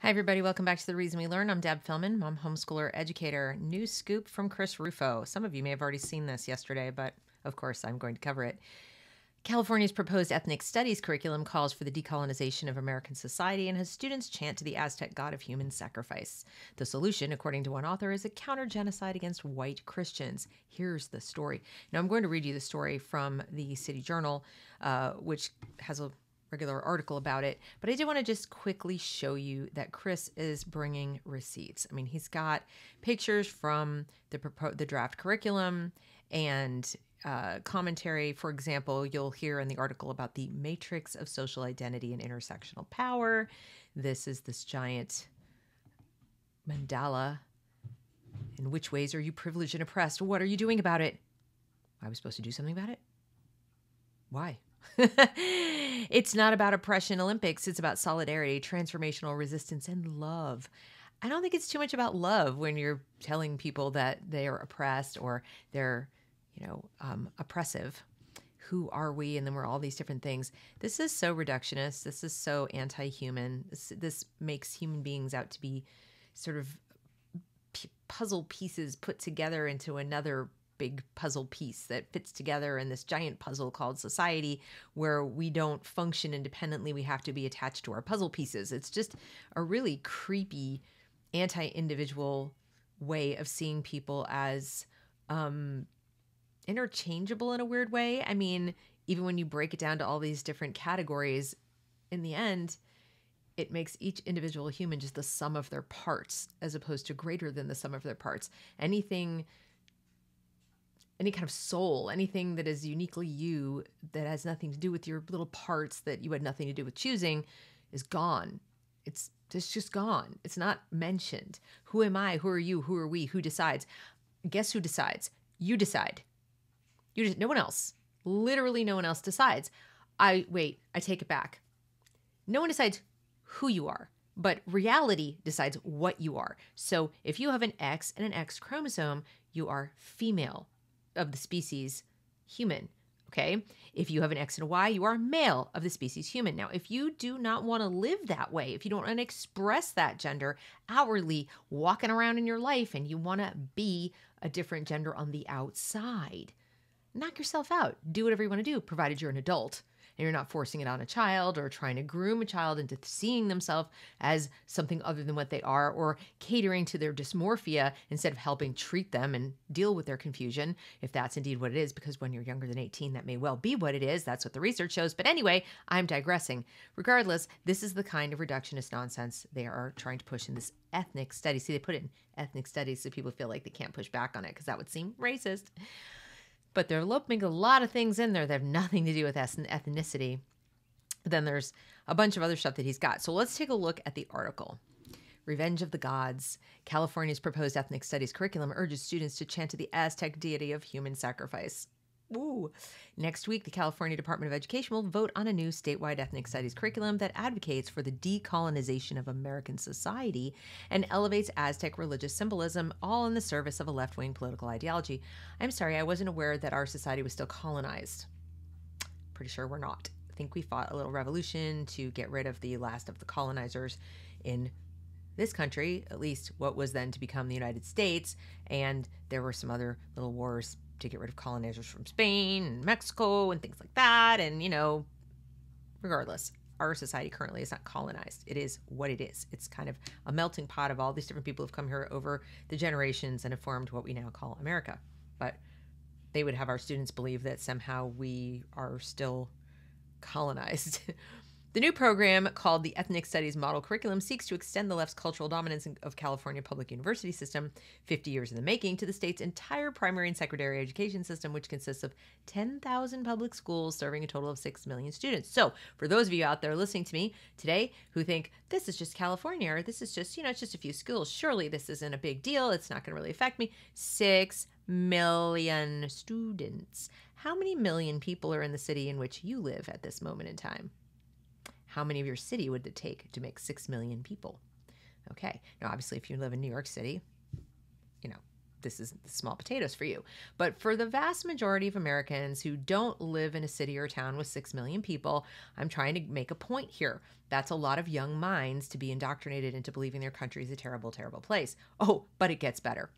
Hi, everybody. Welcome back to The Reason We Learn. I'm Deb Fillman, mom, homeschooler, educator. New scoop from Chris Rufo. Some of you may have already seen this yesterday, but of course, I'm going to cover it. California's proposed ethnic studies curriculum calls for the decolonization of American society and has students chant to the Aztec god of human sacrifice. The solution, according to one author, is a counter genocide against white Christians. Here's the story. Now, I'm going to read you the story from the City Journal, uh, which has a regular article about it, but I did want to just quickly show you that Chris is bringing receipts. I mean, he's got pictures from the propo- the draft curriculum and uh, commentary. For example, you'll hear in the article about the matrix of social identity and intersectional power. This is this giant mandala. In which ways are you privileged and oppressed? What are you doing about it? I was supposed to do something about it? Why? it's not about oppression Olympics, it's about solidarity, transformational resistance, and love. I don't think it's too much about love when you're telling people that they are oppressed or they're, you know, um, oppressive. Who are we? And then we're all these different things. This is so reductionist. This is so anti-human. This, this makes human beings out to be sort of puzzle pieces put together into another big puzzle piece that fits together in this giant puzzle called society where we don't function independently we have to be attached to our puzzle pieces it's just a really creepy anti-individual way of seeing people as um interchangeable in a weird way i mean even when you break it down to all these different categories in the end it makes each individual human just the sum of their parts as opposed to greater than the sum of their parts anything any kind of soul, anything that is uniquely you that has nothing to do with your little parts that you had nothing to do with choosing is gone. It's it's just gone. It's not mentioned. Who am I? Who are you? Who are we? Who decides? Guess who decides? You decide. You just no one else. Literally no one else decides. I wait, I take it back. No one decides who you are, but reality decides what you are. So if you have an X and an X chromosome, you are female of the species human. Okay. If you have an X and a Y, you are male of the species human. Now, if you do not want to live that way, if you don't want to express that gender outwardly walking around in your life and you want to be a different gender on the outside, knock yourself out. Do whatever you want to do, provided you're an adult and you're not forcing it on a child or trying to groom a child into seeing themselves as something other than what they are or catering to their dysmorphia instead of helping treat them and deal with their confusion, if that's indeed what it is, because when you're younger than 18, that may well be what it is. That's what the research shows. But anyway, I'm digressing. Regardless, this is the kind of reductionist nonsense they are trying to push in this ethnic study. See, they put it in ethnic studies so people feel like they can't push back on it because that would seem racist but they're lumping a lot of things in there that have nothing to do with ethnicity. Then there's a bunch of other stuff that he's got. So let's take a look at the article. Revenge of the Gods. California's proposed ethnic studies curriculum urges students to chant to the Aztec deity of human sacrifice. Woo. Next week, the California Department of Education will vote on a new statewide ethnic studies curriculum that advocates for the decolonization of American society and elevates Aztec religious symbolism, all in the service of a left wing political ideology. I'm sorry, I wasn't aware that our society was still colonized. Pretty sure we're not. I think we fought a little revolution to get rid of the last of the colonizers in this country, at least what was then to become the United States, and there were some other little wars to get rid of colonizers from Spain and Mexico and things like that. And, you know, regardless, our society currently is not colonized. It is what it is. It's kind of a melting pot of all these different people who've come here over the generations and have formed what we now call America. But they would have our students believe that somehow we are still colonized The new program, called the Ethnic Studies Model Curriculum, seeks to extend the left's cultural dominance of California public university system, 50 years in the making, to the state's entire primary and secondary education system, which consists of 10,000 public schools serving a total of 6 million students. So, for those of you out there listening to me today who think this is just California or this is just, you know, it's just a few schools, surely this isn't a big deal, it's not going to really affect me, 6 million students. How many million people are in the city in which you live at this moment in time? How many of your city would it take to make 6 million people? Okay. Now, obviously, if you live in New York City, you know, this is small potatoes for you. But for the vast majority of Americans who don't live in a city or town with 6 million people, I'm trying to make a point here. That's a lot of young minds to be indoctrinated into believing their country is a terrible, terrible place. Oh, but it gets better.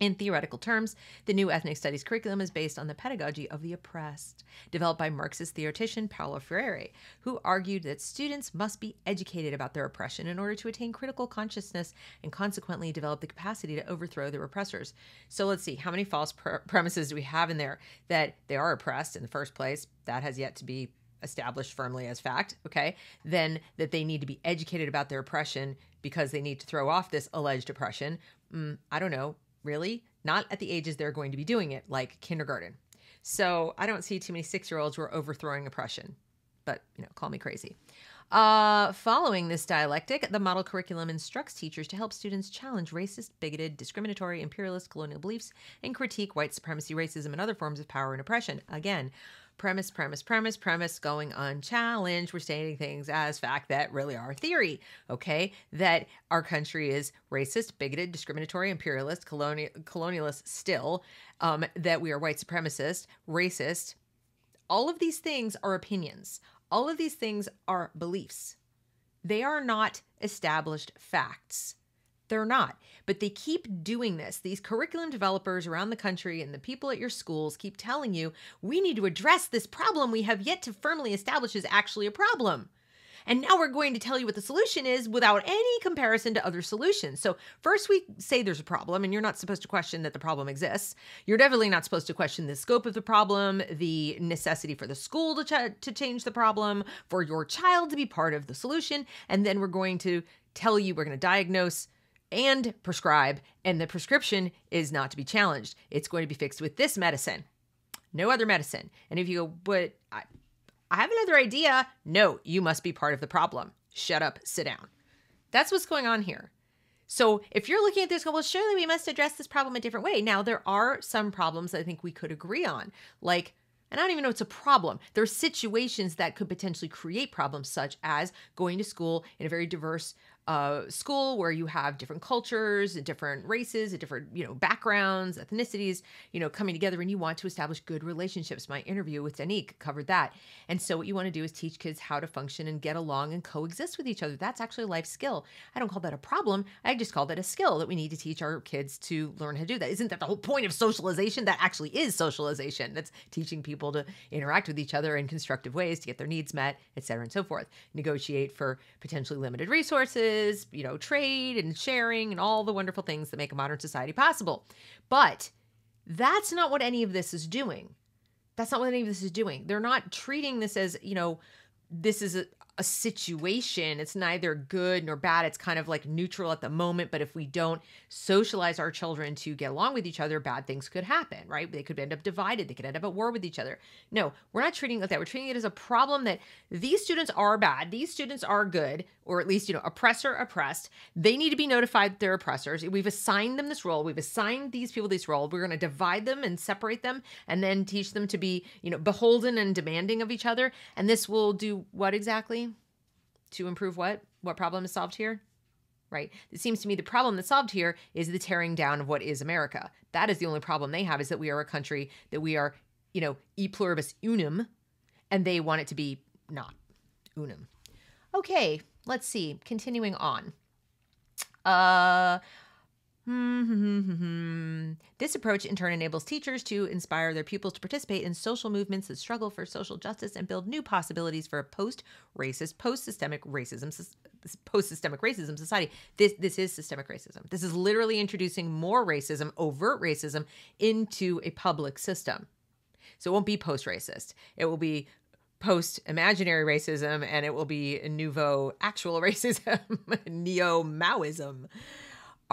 In theoretical terms, the new ethnic studies curriculum is based on the pedagogy of the oppressed, developed by Marxist theoretician Paulo Freire, who argued that students must be educated about their oppression in order to attain critical consciousness and consequently develop the capacity to overthrow their oppressors. So let's see, how many false premises do we have in there that they are oppressed in the first place? That has yet to be established firmly as fact, okay? Then that they need to be educated about their oppression because they need to throw off this alleged oppression. Mm, I don't know really, not at the ages they're going to be doing it, like kindergarten. So I don't see too many six year olds who are overthrowing oppression, but you know, call me crazy. Uh, following this dialectic, the model curriculum instructs teachers to help students challenge racist, bigoted, discriminatory, imperialist, colonial beliefs and critique white supremacy, racism, and other forms of power and oppression. Again, premise, premise, premise, premise going unchallenged. We're stating things as fact that really are theory, okay? That our country is racist, bigoted, discriminatory, imperialist, colonial, colonialist still, um, that we are white supremacist, racist. All of these things are opinions, all of these things are beliefs. They are not established facts. They're not. But they keep doing this. These curriculum developers around the country and the people at your schools keep telling you we need to address this problem we have yet to firmly establish is actually a problem. And now we're going to tell you what the solution is without any comparison to other solutions. So, first, we say there's a problem, and you're not supposed to question that the problem exists. You're definitely not supposed to question the scope of the problem, the necessity for the school to, ch- to change the problem, for your child to be part of the solution. And then we're going to tell you, we're going to diagnose and prescribe, and the prescription is not to be challenged. It's going to be fixed with this medicine, no other medicine. And if you go, but I, I have another idea, no, you must be part of the problem. Shut up, sit down. That's what's going on here. So if you're looking at this, well, surely we must address this problem a different way. Now, there are some problems I think we could agree on, like and I don't even know it's a problem. There are situations that could potentially create problems, such as going to school in a very diverse uh, school where you have different cultures, different races, different you know backgrounds, ethnicities, you know coming together, and you want to establish good relationships. My interview with Danique covered that, and so what you want to do is teach kids how to function and get along and coexist with each other. That's actually a life skill. I don't call that a problem. I just call that a skill that we need to teach our kids to learn how to do. That isn't that the whole point of socialization? That actually is socialization. That's teaching people to interact with each other in constructive ways to get their needs met, et cetera, and so forth. Negotiate for potentially limited resources you know, trade and sharing and all the wonderful things that make a modern society possible. But that's not what any of this is doing. That's not what any of this is doing. They're not treating this as, you know, this is a, a situation. It's neither good nor bad. It's kind of like neutral at the moment. But if we don't socialize our children to get along with each other, bad things could happen, right? They could end up divided. They could end up at war with each other. No, we're not treating it like that. We're treating it as a problem that these students are bad. These students are good, or at least, you know, oppressor, oppressed. They need to be notified they're oppressors. We've assigned them this role. We've assigned these people this role. We're going to divide them and separate them and then teach them to be, you know, beholden and demanding of each other. And this will do what exactly? to improve what? What problem is solved here? Right? It seems to me the problem that's solved here is the tearing down of what is America. That is the only problem they have is that we are a country that we are, you know, e pluribus unum, and they want it to be not unum. Okay, let's see. Continuing on. Uh, Mm-hmm. this approach in turn enables teachers to inspire their pupils to participate in social movements that struggle for social justice and build new possibilities for a post-racist, post-systemic racism, post-systemic racism society. This this is systemic racism. This is literally introducing more racism, overt racism, into a public system. So it won't be post-racist. It will be post imaginary racism, and it will be nouveau actual racism, neo Maoism.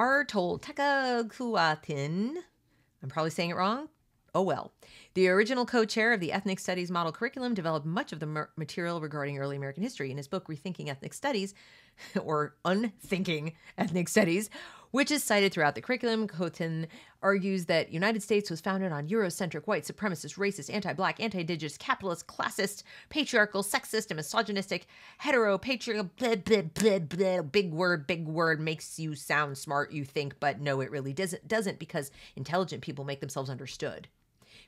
Artol Takakuatin, I'm probably saying it wrong. Oh well. The original co chair of the Ethnic Studies Model Curriculum developed much of the mer- material regarding early American history. In his book, Rethinking Ethnic Studies, or Unthinking Ethnic Studies, which is cited throughout the curriculum. Cotin argues that United States was founded on Eurocentric white supremacist, racist, anti-black, anti-indigenous, capitalist, classist, patriarchal, sexist, and misogynistic, Hetero blah, blah, blah, blah, big word, big word makes you sound smart, you think, but no, it really doesn't, doesn't because intelligent people make themselves understood.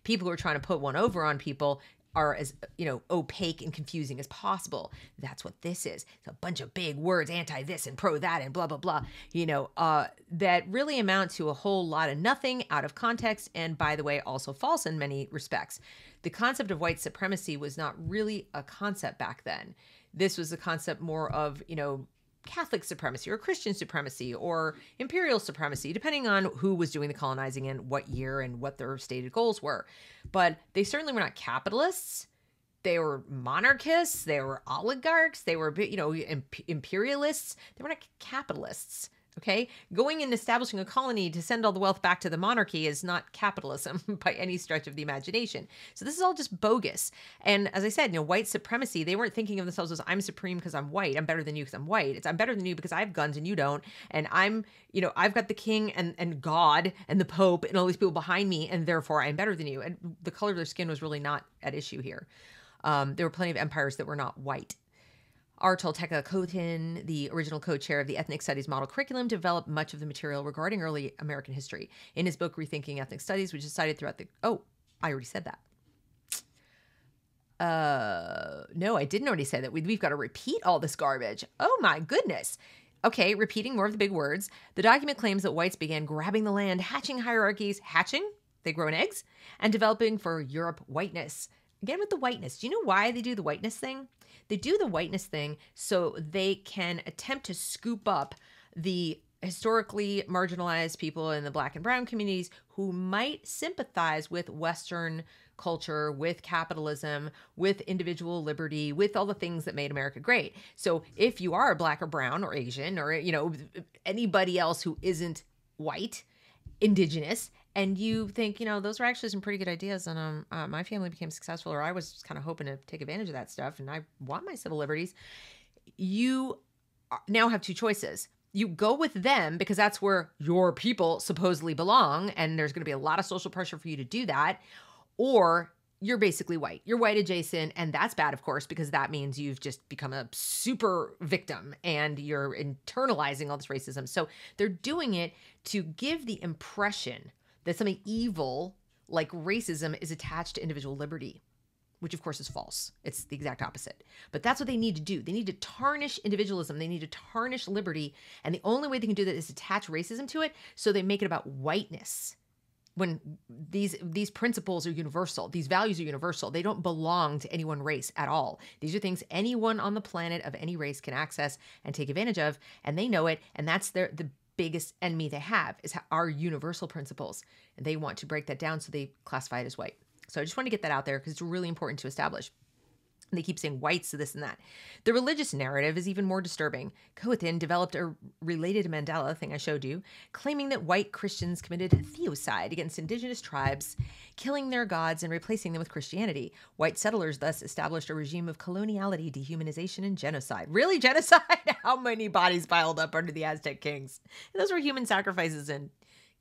People who are trying to put one over on people are as you know opaque and confusing as possible that's what this is it's a bunch of big words anti this and pro that and blah blah blah you know uh, that really amount to a whole lot of nothing out of context and by the way also false in many respects the concept of white supremacy was not really a concept back then this was a concept more of you know Catholic supremacy or Christian supremacy or imperial supremacy, depending on who was doing the colonizing and what year and what their stated goals were. But they certainly were not capitalists. They were monarchists. They were oligarchs. They were, you know, imperialists. They were not capitalists. Okay, going and establishing a colony to send all the wealth back to the monarchy is not capitalism by any stretch of the imagination. So this is all just bogus. And as I said, you know, white supremacy, they weren't thinking of themselves as I'm supreme because I'm white. I'm better than you because I'm white. It's I'm better than you because I have guns and you don't. And I'm, you know, I've got the king and and God and the pope and all these people behind me and therefore I'm better than you. And the color of their skin was really not at issue here. Um, there were plenty of empires that were not white. R. Tolteca Cothin, the original co chair of the Ethnic Studies Model Curriculum, developed much of the material regarding early American history in his book Rethinking Ethnic Studies, which is cited throughout the. Oh, I already said that. Uh, no, I didn't already say that. we've got to repeat all this garbage. Oh my goodness. Okay, repeating more of the big words. The document claims that whites began grabbing the land, hatching hierarchies, hatching, they grow in eggs, and developing for Europe whiteness again with the whiteness. Do you know why they do the whiteness thing? They do the whiteness thing so they can attempt to scoop up the historically marginalized people in the black and brown communities who might sympathize with Western culture, with capitalism, with individual liberty, with all the things that made America great. So if you are black or brown or Asian or, you know, anybody else who isn't white, indigenous, and you think you know those were actually some pretty good ideas and um, uh, my family became successful or i was kind of hoping to take advantage of that stuff and i want my civil liberties you now have two choices you go with them because that's where your people supposedly belong and there's going to be a lot of social pressure for you to do that or you're basically white. You're white adjacent, and that's bad, of course, because that means you've just become a super victim and you're internalizing all this racism. So they're doing it to give the impression that something evil like racism is attached to individual liberty, which of course is false. It's the exact opposite. But that's what they need to do. They need to tarnish individualism, they need to tarnish liberty. And the only way they can do that is attach racism to it. So they make it about whiteness when these these principles are universal these values are universal they don't belong to any one race at all these are things anyone on the planet of any race can access and take advantage of and they know it and that's their the biggest enemy they have is our universal principles. And they want to break that down so they classify it as white. So I just want to get that out there because it's really important to establish. And they keep saying whites, this and that. The religious narrative is even more disturbing. Coethin developed a related Mandela thing I showed you, claiming that white Christians committed theocide against indigenous tribes, killing their gods and replacing them with Christianity. White settlers thus established a regime of coloniality, dehumanization, and genocide. Really, genocide? How many bodies piled up under the Aztec kings? those were human sacrifices and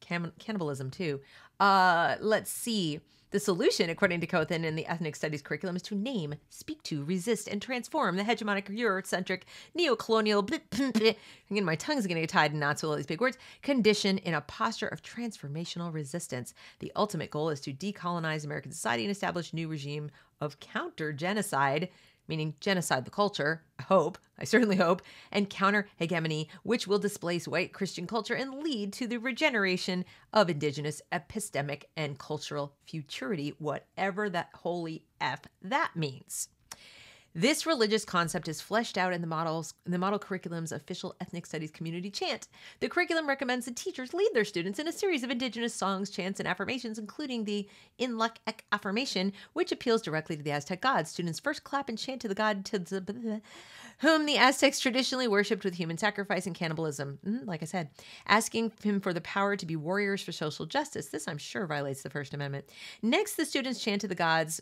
can- cannibalism, too. Uh, let's see. The solution, according to Cothen in the ethnic studies curriculum, is to name, speak to, resist, and transform the hegemonic Eurocentric neocolonial. Bleh, bleh, bleh, again, my tongue's going to get tied in knots with all these big words. Condition in a posture of transformational resistance. The ultimate goal is to decolonize American society and establish new regime of counter genocide meaning genocide the culture, I hope, I certainly hope, and counter hegemony, which will displace white Christian culture and lead to the regeneration of indigenous epistemic and cultural futurity, whatever that holy F that means. This religious concept is fleshed out in the models in the model curriculum's official ethnic studies community chant. The curriculum recommends that teachers lead their students in a series of indigenous songs, chants, and affirmations, including the Inluk Ek affirmation, which appeals directly to the Aztec gods. Students first clap and chant to the god whom the Aztecs traditionally worshipped with human sacrifice and cannibalism. Mm, like I said, asking him for the power to be warriors for social justice. This, I'm sure, violates the First Amendment. Next, the students chant to the gods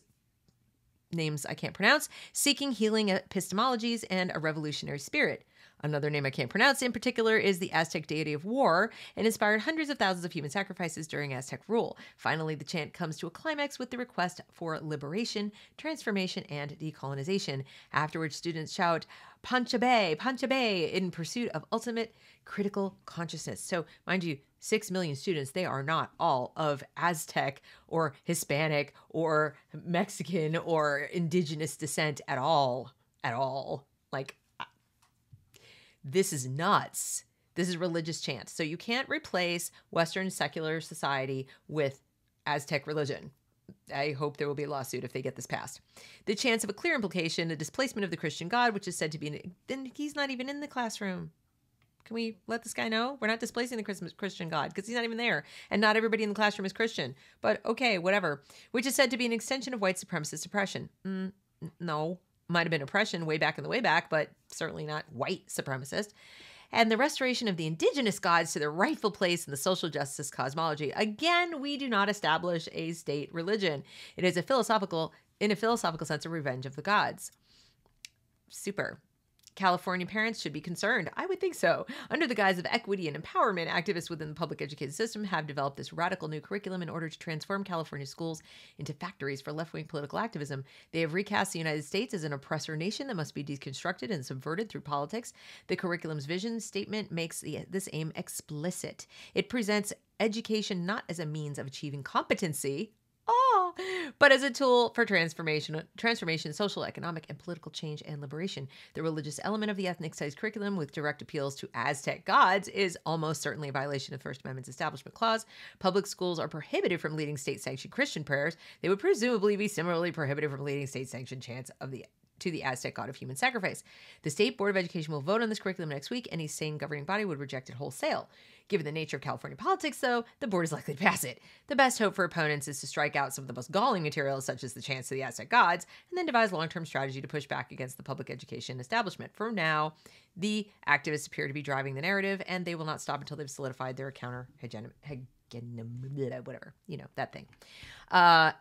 names I can't pronounce, Seeking Healing Epistemologies, and A Revolutionary Spirit. Another name I can't pronounce in particular is the Aztec deity of war and inspired hundreds of thousands of human sacrifices during Aztec rule. Finally, the chant comes to a climax with the request for liberation, transformation, and decolonization. Afterwards, students shout, Bay, Pancha Bay" in pursuit of ultimate critical consciousness. So, mind you, 6 million students, they are not all of Aztec or Hispanic or Mexican or indigenous descent at all. At all. Like, this is nuts. This is religious chant. So you can't replace Western secular society with Aztec religion. I hope there will be a lawsuit if they get this passed. The chance of a clear implication, a displacement of the Christian God, which is said to be, then he's not even in the classroom. Can we let this guy know? We're not displacing the Christmas Christian God because he's not even there. And not everybody in the classroom is Christian. But okay, whatever. Which is said to be an extension of white supremacist oppression. Mm, no, might have been oppression way back in the way back, but certainly not white supremacist. And the restoration of the indigenous gods to their rightful place in the social justice cosmology. Again, we do not establish a state religion. It is a philosophical, in a philosophical sense, a revenge of the gods. Super. California parents should be concerned. I would think so. Under the guise of equity and empowerment, activists within the public education system have developed this radical new curriculum in order to transform California schools into factories for left wing political activism. They have recast the United States as an oppressor nation that must be deconstructed and subverted through politics. The curriculum's vision statement makes the, this aim explicit. It presents education not as a means of achieving competency, but as a tool for transformation, transformation, social, economic, and political change and liberation. The religious element of the ethnic studies curriculum with direct appeals to Aztec gods is almost certainly a violation of First Amendment's Establishment Clause. Public schools are prohibited from leading state sanctioned Christian prayers. They would presumably be similarly prohibited from leading state sanctioned chants of the to the Aztec god of human sacrifice. The State Board of Education will vote on this curriculum next week. Any sane governing body would reject it wholesale. Given the nature of California politics, though, the board is likely to pass it. The best hope for opponents is to strike out some of the most galling material, such as the chants of the Aztec gods, and then devise long term strategy to push back against the public education establishment. For now, the activists appear to be driving the narrative, and they will not stop until they've solidified their counter hegemony, whatever, you know, that thing. Uh,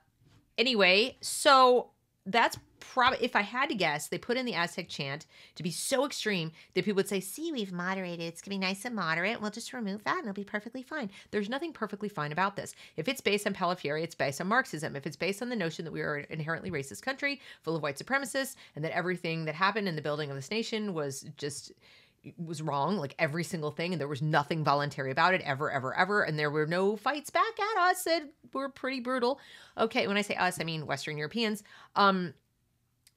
anyway, so that's probably if I had to guess, they put in the Aztec chant to be so extreme that people would say, "See, we've moderated. It's gonna be nice and moderate. We'll just remove that, and it'll be perfectly fine." There's nothing perfectly fine about this. If it's based on Palafieri, it's based on Marxism. If it's based on the notion that we are an inherently racist country full of white supremacists, and that everything that happened in the building of this nation was just was wrong, like every single thing, and there was nothing voluntary about it ever, ever, ever. And there were no fights back at us that were pretty brutal. Okay, when I say us, I mean Western Europeans. Um,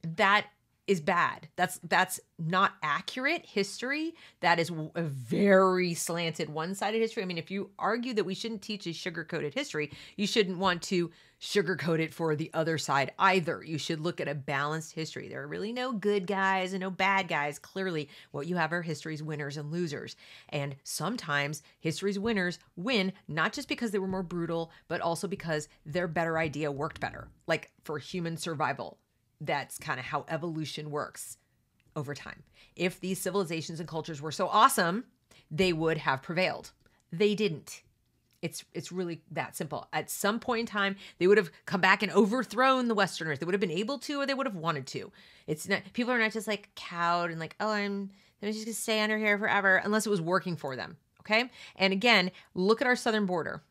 that is bad. That's that's not accurate history. That is a very slanted, one-sided history. I mean, if you argue that we shouldn't teach a sugar-coated history, you shouldn't want to sugarcoat it for the other side either. You should look at a balanced history. There are really no good guys and no bad guys. Clearly, what you have are history's winners and losers. And sometimes history's winners win not just because they were more brutal, but also because their better idea worked better. Like for human survival, that's kind of how evolution works over time. If these civilizations and cultures were so awesome, they would have prevailed. They didn't. It's it's really that simple. At some point in time, they would have come back and overthrown the Westerners. They would have been able to, or they would have wanted to. It's not people are not just like cowed and like, oh, I'm I'm just gonna stay under here forever, unless it was working for them. Okay. And again, look at our southern border.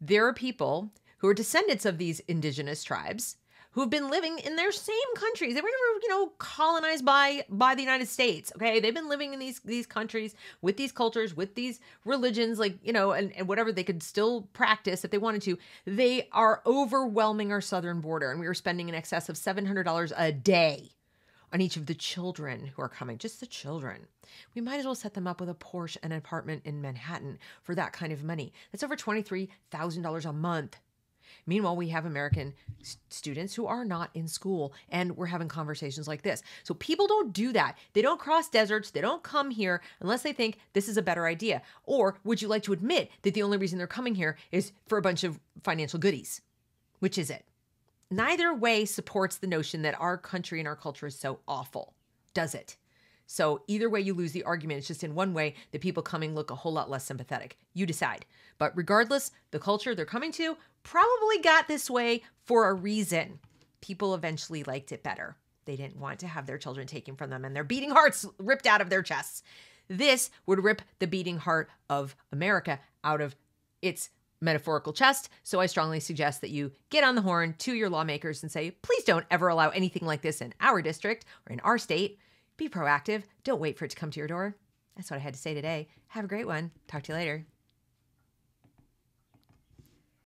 There are people who are descendants of these indigenous tribes who've been living in their same countries. They were never, you know, colonized by by the United States. Okay, they've been living in these these countries with these cultures, with these religions, like you know, and, and whatever they could still practice if they wanted to. They are overwhelming our southern border, and we were spending in excess of seven hundred dollars a day on each of the children who are coming, just the children. We might as well set them up with a Porsche and an apartment in Manhattan for that kind of money. That's over $23,000 a month Meanwhile, we have American s- students who are not in school and we're having conversations like this. So people don't do that. They don't cross deserts. They don't come here unless they think this is a better idea. Or would you like to admit that the only reason they're coming here is for a bunch of financial goodies? Which is it? Neither way supports the notion that our country and our culture is so awful, does it? So either way, you lose the argument. It's just in one way, the people coming look a whole lot less sympathetic. You decide. But regardless, the culture they're coming to probably got this way for a reason. People eventually liked it better. They didn't want to have their children taken from them and their beating hearts ripped out of their chests. This would rip the beating heart of America out of its metaphorical chest. So I strongly suggest that you get on the horn to your lawmakers and say, please don't ever allow anything like this in our district or in our state. Be proactive. Don't wait for it to come to your door. That's what I had to say today. Have a great one. Talk to you later.